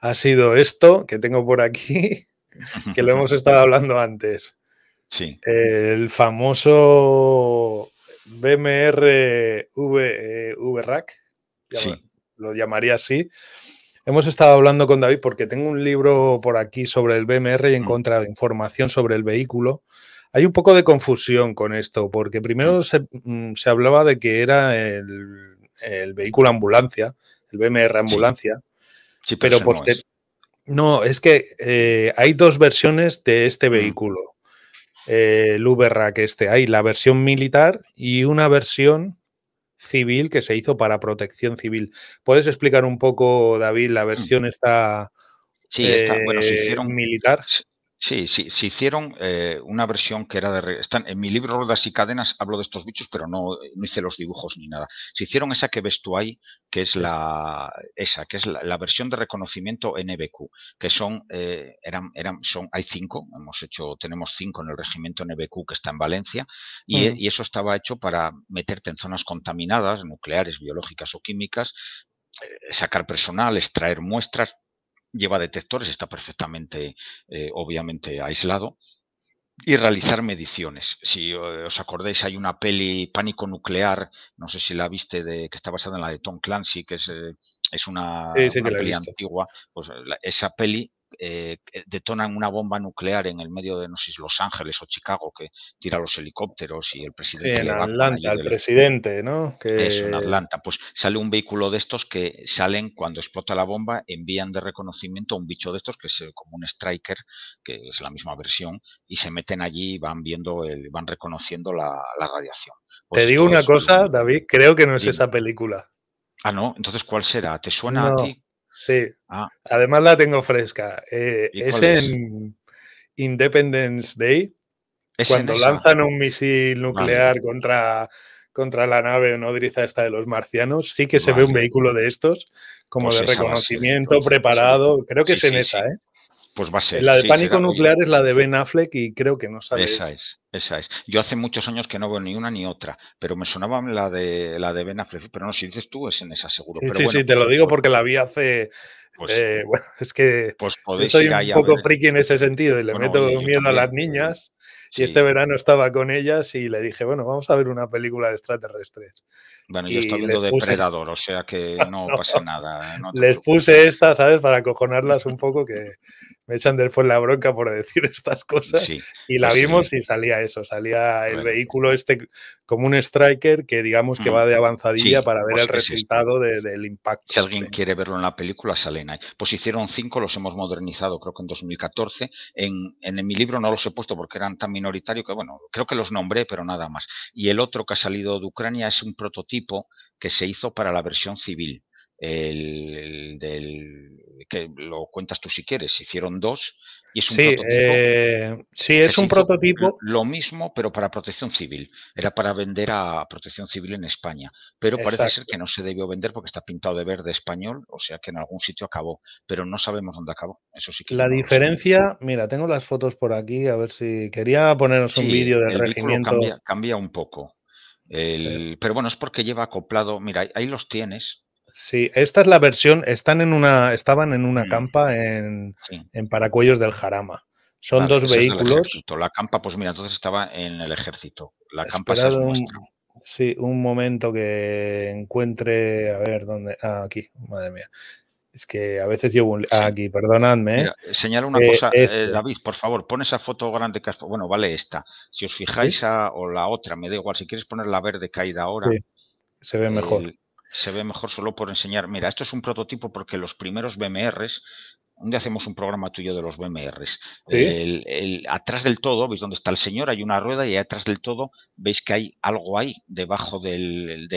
ha sido esto que tengo por aquí, que lo hemos estado hablando antes. Sí. El famoso BMR v, eh, Vrack. lo llamaría así. Hemos estado hablando con David porque tengo un libro por aquí sobre el BMR y he mm. encontrado información sobre el vehículo. Hay un poco de confusión con esto, porque primero mm. Mm, se, hablaba de que era el vehículo ambulancia, el BMR ambulancia, pero, no, es. que eh, hay dos versiones de este mm. vehículo. Eh, el Uber que este. Hay la versión militar y una versión civil que se hizo para protección civil. ¿Puedes explicar un poco, David, la mm. versión esta, sí, está, bueno, se eh, hicieron, militar? Sí, sí, se hicieron eh, una versión que era de... Están, en mi libro Ruedas y Cadenas hablo de estos bichos, pero eh, no, hice los dibujos ni nada. Se hicieron esa que ves tú ahí, que es la, esa, que es la, versión de reconocimiento NBQ, que son, eh, eran, eran, son, hay cinco, hemos hecho, tenemos cinco en el regimiento NBQ que está en Valencia, y, eso estaba hecho para meterte en zonas contaminadas, nucleares, biológicas o químicas, sacar personal, extraer muestras, lleva detectores, está perfectamente, eh, obviamente, aislado, y realizar mediciones. Si eh, os acordáis, hay una peli Pánico Nuclear, no sé si la viste, de, que está basada en la de Tom Clancy, que es, eh, una, peli antigua. Pues esa peli eh, eh, detonan una bomba nuclear en el medio de, no sé Los Ángeles o Chicago, que tira los helicópteros y el presidente... Atlanta, el presidente, ¿no? Que... es en Atlanta. Pues sale un vehículo de estos que salen cuando explota la bomba, envían de reconocimiento a un bicho de estos que es como un striker, que es la misma versión, y se meten allí y van viendo, el, van reconociendo la, radiación. Te pues digo una cosa, David, creo que no es esa película. Ah, no, entonces ¿cuál será? ¿Te suena a ti? Sí. Ah. Además la tengo fresca. Eh, es en Independence Day, cuando lanzan un misil nuclear contra, contra la nave nodriza esta de los marcianos, sí que se ve un vehículo de estos, como pues de reconocimiento, preparado. Creo que es en esa, ¿eh? Pues va a ser. La de pánico nuclear es la de Ben Affleck y creo que no sabes. Esa es. Yo hace muchos años que no veo ni una ni otra, pero me sonaba la de la de Ben pero no, si dices tú es en esa seguro. Sí, sí, sí, te lo pues digo pues porque la vi hace. Pues eh, es que soy un poco friki en ese sentido y le meto miedo a las niñas. Y este verano estaba con ellas y le dije, bueno, vamos a ver una película de extraterrestres. Bueno, yo estoy viendo Depredador, o sea que no, pasa nada. les puse esta, ¿sabes? Para acojonarlas un poco, que me echan después la bronca por decir estas cosas. y la vimos y salía eso, salía el vehículo este como un striker que digamos que mm. va de avanzadilla para ver pues el resultado del impacto. Si alguien quiere verlo en la película, salen ahí. Pues hicieron cinco, los hemos modernizado creo que en 2014. En, mi libro no los he puesto porque eran tan minoritarios que bueno, creo que los nombré, pero nada más. Y el otro que ha salido de Ucrania es un prototipo que se hizo para la versión civil. el del que lo cuentas tú si quieres, hicieron dos y es un sí, eh, sí, es un prototipo. Lo mismo, pero para protección civil. Era para vender a protección civil en España, pero parece ser que no se debió vender porque está pintado de verde español, o sea que en algún sitio acabó, pero no sabemos dónde acabó. Eso sí que La diferencia, mira, tengo las fotos por aquí, a ver si quería ponernos un vídeo del regimiento. Cambia, un poco. pero bueno, es porque lleva acoplado, mira, ahí los tienes, Sí, esta es la versión, están en una, estaban en una mm. campa en, Paracuellos del Jarama. Son dos pues vehículos. La campa, pues mira, entonces estaba en el ejército. La campa un, Sí, un momento que encuentre, a ver, ¿dónde? Ah, aquí, madre mía. Es que a veces llevo un... aquí, perdonadme. señala una eh, cosa, eh, este. David, por favor, pon esa foto grande que has... Bueno, vale esta. Si os fijáis a, o la otra, me da igual, si quieres poner la verde caída ahora. se ve mejor se ve mejor solo por enseñar. Mira, esto es un prototipo porque los primeros BMRs, ¿Dónde hacemos un programa tuyo de los BMRs. El, atrás del todo, veis dónde está el señor, hay una rueda y atrás del todo veis que hay algo ahí, debajo del,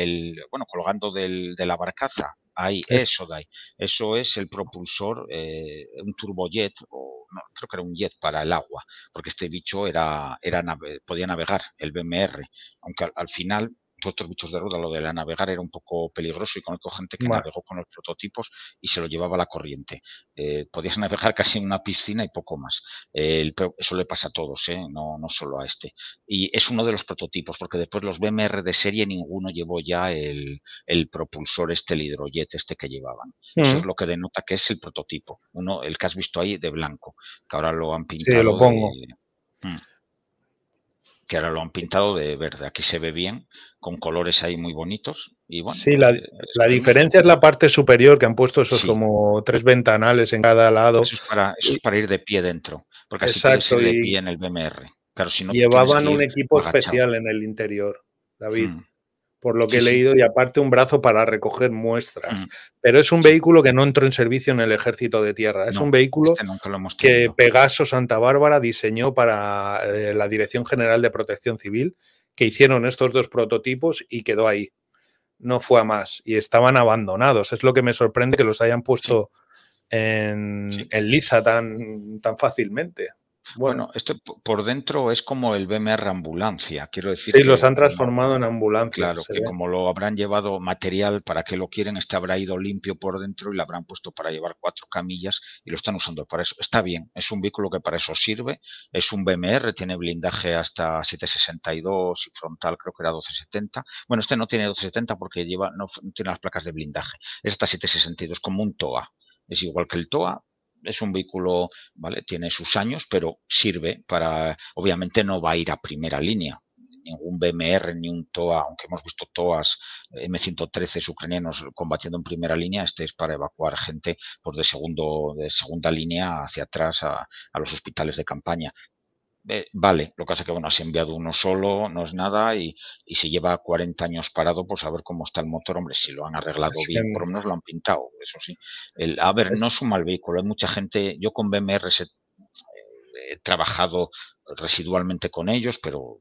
bueno, colgando de la barcaza. Hay eso de ahí. Eso es el propulsor, eh, un turbojet, o no, creo que era un jet para el agua, porque este bicho era, era podía navegar, el BMR, aunque al final otros bichos de rueda, lo de la navegar era un poco peligroso y el gente que navegó con los prototipos y se lo llevaba la corriente. Eh, podías navegar casi en una piscina y poco más. eso le pasa a todos, ¿eh? no, no solo a este. Y es uno de los prototipos, porque después los BMR de serie ninguno llevó ya el, propulsor este, el hidrojet este que llevaban. Eso es mm. lo que denota que es el prototipo. Uno, el que has visto ahí de blanco, que ahora lo han pintado. Sí, lo pongo. Mm que ahora lo han pintado de verde. Aquí se ve bien, con colores ahí muy bonitos. Y bueno, sí, la, eh, diferencia es la parte superior, que han puesto esos como tres ventanales en cada lado. Eso es para, para ir de pie dentro, porque así Exacto, de pie en el BMR. Pero si no, llevaban un equipo especial en el interior, David. Mm por lo que he leído, y aparte un brazo para recoger muestras. Mm. Pero es un vehículo que no entró en servicio en el ejército de tierra. Es un vehículo que Pegaso Santa Bárbara diseñó para eh, la Dirección General de Protección Civil, que hicieron estos dos prototipos y quedó ahí. No fue a más. Y estaban abandonados. Es lo que me sorprende que los hayan puesto en, lisa liza tan, tan fácilmente. Bueno, esto por dentro es como el BMR ambulancia, quiero decir. Sí, los han transformado en ambulancia. Claro, que como lo habrán llevado material para que lo quieren, este habrá ido limpio por dentro y lo habrán puesto para llevar cuatro camillas y lo están usando para eso. Está bien, es un vehículo que para eso sirve, es un BMR, tiene blindaje hasta 762 y frontal creo que era 1270. Bueno, este no tiene 1270 porque lleva no, tiene las placas de blindaje, es hasta 762 como un TOA. Es igual que el TOA, es un vehículo, ¿vale? Tiene sus años, pero sirve para, obviamente no va a ir a primera línea, ningún BMR ni un TOA, aunque hemos visto TOAs M113 ucranianos combatiendo en primera línea, este es para evacuar gente por de, segundo, de segunda línea hacia atrás a los hospitales de campaña. Eh, vale, lo que hace que, bueno, has enviado uno solo, no es nada, y, y, si lleva 40 años parado, pues a ver cómo está el motor, hombre, si lo han arreglado bien, por lo menos lo han pintado, eso sí. El, a ver, no es un mal vehículo, hay mucha gente, yo con BMR he trabajado residualmente con ellos, pero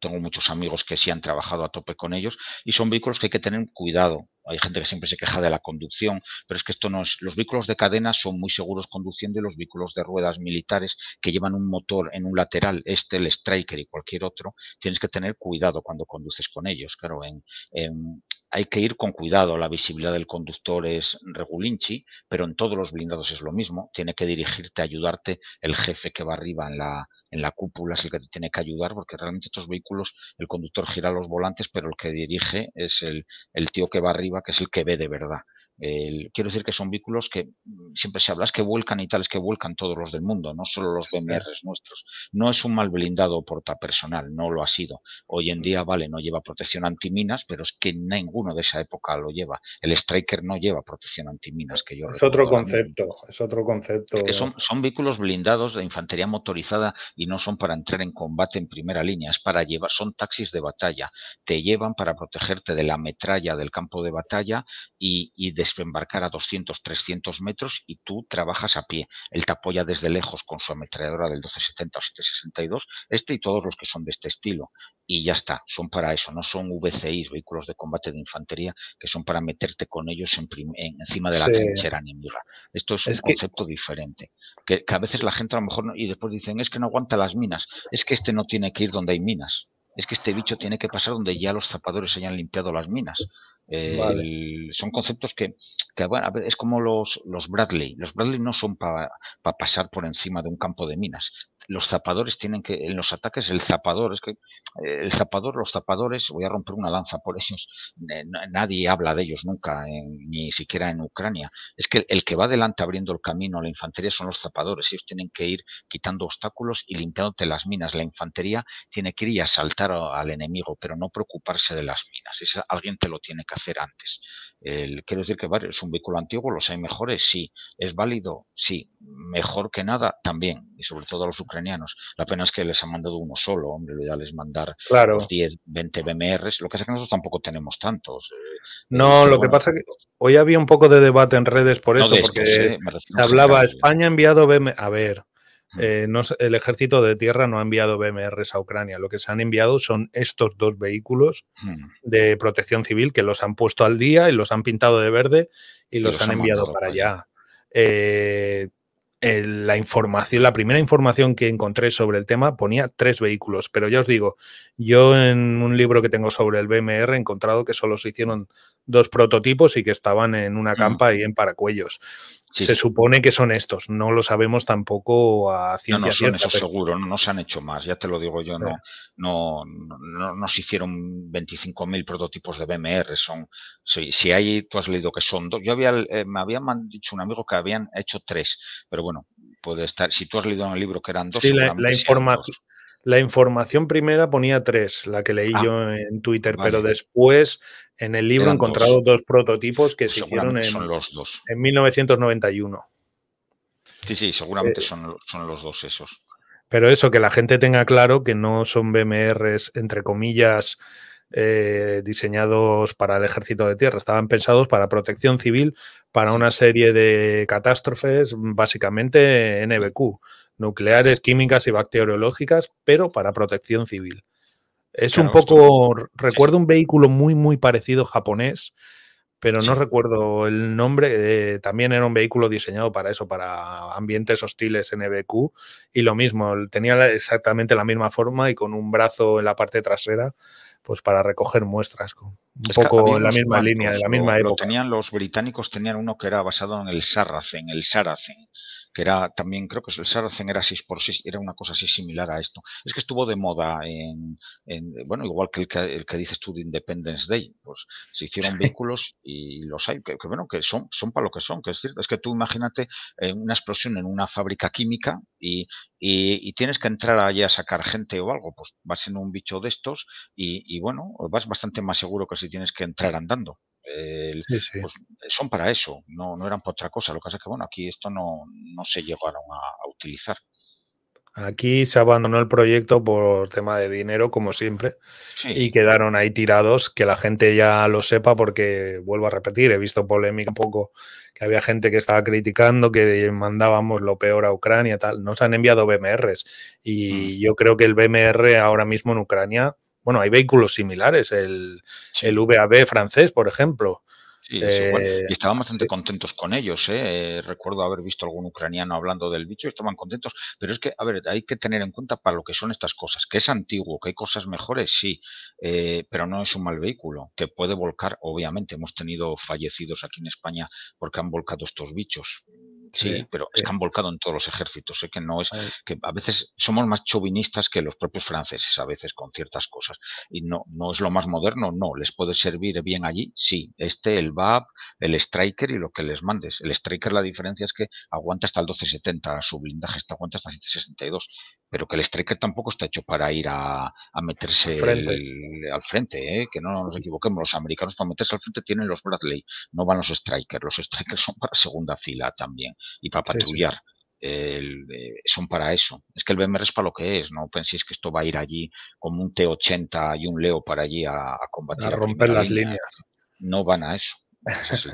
tengo muchos amigos que sí han trabajado a tope con ellos, y son vehículos que hay que tener cuidado, hay gente que siempre se queja de la conducción, pero es que esto no es. Los vehículos de cadena son muy seguros conduciendo y los vehículos de ruedas militares que llevan un motor en un lateral, este, el Striker y cualquier otro, tienes que tener cuidado cuando conduces con ellos. Claro, en, en hay que ir con cuidado. La visibilidad del conductor es regulinchi, pero en todos los blindados es lo mismo. Tiene que dirigirte, ayudarte. El jefe que va arriba en la, en la cúpula es el que te tiene que ayudar, porque realmente estos vehículos, el conductor gira los volantes, pero el que dirige es el, el tío que va arriba, que es el que ve de verdad quiero decir que son vehículos que mm, siempre se habla, es que vuelcan y tales que vuelcan todos los del mundo, no solo los BMRs nuestros. No es un mal blindado portapersonal, no lo ha sido. Hoy en día, vale, no lleva protección antiminas, pero es que ninguno de esa época lo lleva. El Striker no lleva protección antiminas, que yo Es otro concepto, es otro concepto. son, son vehículos blindados de infantería motorizada y no son para entrar en combate en primera línea, es para llevar, son taxis de batalla. Te llevan para protegerte de la metralla del campo de batalla y de embarcar a 200, 300 metros y tú trabajas a pie. Él te apoya desde lejos con su ametralladora del 1270 o 762, este y todos los que son de este estilo. Y ya está, son para eso, no son VCI, vehículos de combate de infantería, que son para meterte con ellos en encima de la trinchera enemiga. Esto es, un concepto diferente. Que, a veces la gente a lo mejor, y después dicen, es que no aguanta las minas, es que este no tiene que ir donde hay minas es que este bicho tiene que pasar donde ya los zapadores hayan limpiado las minas. Eh, son conceptos que, es como los, Bradley. Los Bradley no son para pasar por encima de un campo de minas, los zapadores tienen que, en los ataques, el zapador, es que eh, el zapador, los zapadores, voy a romper una lanza por ellos, nadie habla de ellos nunca, ni siquiera en Ucrania. Es que el que va adelante abriendo el camino a la infantería son los zapadores, ellos tienen que ir quitando obstáculos y limpiándote las minas. La infantería tiene que ir y asaltar al enemigo, pero no preocuparse de las minas, alguien te lo tiene que hacer antes quiero decir que es un vehículo antiguo, los hay mejores, sí. ¿Es válido? Sí. Mejor que nada, también. Y sobre todo a los ucranianos. La pena es que les han mandado uno solo, hombre, lo ideal es mandar 10, 20 BMRs. Lo que pasa es que nosotros tampoco tenemos tantos. Eh, no, eh, lo que pasa es que hoy había un poco de debate en redes por eso, porque hablaba, España ha enviado BMRs, A ver. Mm. Eh, el ejército de tierra no ha enviado BMRs a Ucrania. Lo que se han enviado son estos dos vehículos mm. de protección civil que los han puesto al día y los han pintado de verde y, los, han, enviado para allá. Eh, la información, la primera información que encontré sobre el tema ponía tres vehículos, pero ya os digo, yo en un libro que tengo sobre el BMR he encontrado que solo se hicieron dos prototipos y que estaban en una campa y en paracuellos. Se supone que son estos, no lo sabemos tampoco a ciencia no, no son seguro, no, se han hecho más, ya te lo digo yo, no, no, no, se hicieron 25.000 prototipos de BMR, son, si, si, hay, tú has leído que son dos, yo había, eh, me habían dicho un amigo que habían hecho tres, pero bueno, puede estar, si tú has leído en el libro que eran dos. Sí, la, la información la información primera ponía tres, la que leí ah, yo en Twitter, pero después en el libro he encontrado dos. prototipos que se hicieron en, en 1991. Sí, sí, seguramente eh, son, los dos esos. Pero eso, que la gente tenga claro que no son BMRs, entre comillas, eh, diseñados para el ejército de tierra. Estaban pensados para protección civil, para una serie de catástrofes, básicamente NBQ nucleares, químicas y bacteriológicas, pero para protección civil. Es un poco, recuerdo un vehículo muy, muy parecido japonés, pero no recuerdo el nombre. Eh, también era un vehículo diseñado para eso, para ambientes hostiles NBQ. Y lo mismo, tenía exactamente la misma forma y con un brazo en la parte trasera, pues para recoger muestras. Un poco en la misma línea, de la misma época. tenían los británicos, tenían uno que era basado en el Saracen, el Saracen que era también, creo que el Saracen era 6 por 6 era una cosa así similar a esto. Es que estuvo de moda en, bueno, igual que el, que el que dices tú de Independence Day, pues se hicieron vehículos y los hay, que, bueno, que son, son para lo que son, que es es que tú imagínate eh, una explosión en una fábrica química y, y, tienes que entrar allí a sacar gente o algo, pues vas en un bicho de estos y, y bueno, vas bastante más seguro que si tienes que entrar andando. Pues, son para eso, no, no eran para otra cosa. Lo que pasa es que, bueno, aquí esto no, se llegaron a, utilizar. Aquí se abandonó el proyecto por tema de dinero, como siempre, y quedaron ahí tirados, que la gente ya lo sepa, porque vuelvo a repetir, he visto polémica un poco, que había gente que estaba criticando que mandábamos lo peor a Ucrania, tal. no se han enviado BMRs, mm. y yo creo que el BMR ahora mismo en Ucrania bueno, hay vehículos similares, el, VAB francés, por ejemplo. Sí, eh, y estaban bastante contentos con ellos. ¿eh? Eh, recuerdo haber visto algún ucraniano hablando del bicho, y estaban contentos. Pero es que, a ver, hay que tener en cuenta para lo que son estas cosas, que es antiguo, que hay cosas mejores, sí, pero no es un mal vehículo, que puede volcar, obviamente. Hemos tenido fallecidos aquí en España porque han volcado estos bichos. Sí, eh, pero eh. están volcados en todos los ejércitos. sé eh, que no es que a veces somos más chauvinistas que los propios franceses, a veces con ciertas cosas. Y no, no es lo más moderno, no. Les puede servir bien allí, sí. Este, el VAP, el Striker y lo que les mandes. El Striker, la diferencia es que aguanta hasta el 1270, su blindaje está aguanta hasta el 162 Pero que el Striker tampoco está hecho para ir a, meterse al frente, que no nos equivoquemos. Los americanos para meterse al frente tienen los Bradley, no van los Strikers. Los Strikers son para segunda fila también y para patrullar. El, eh, son para eso. Es que el BMR es para lo que es, no penséis que esto va a ir allí como un T-80 y un Leo para allí a, combatir. A romper las líneas. No van a eso.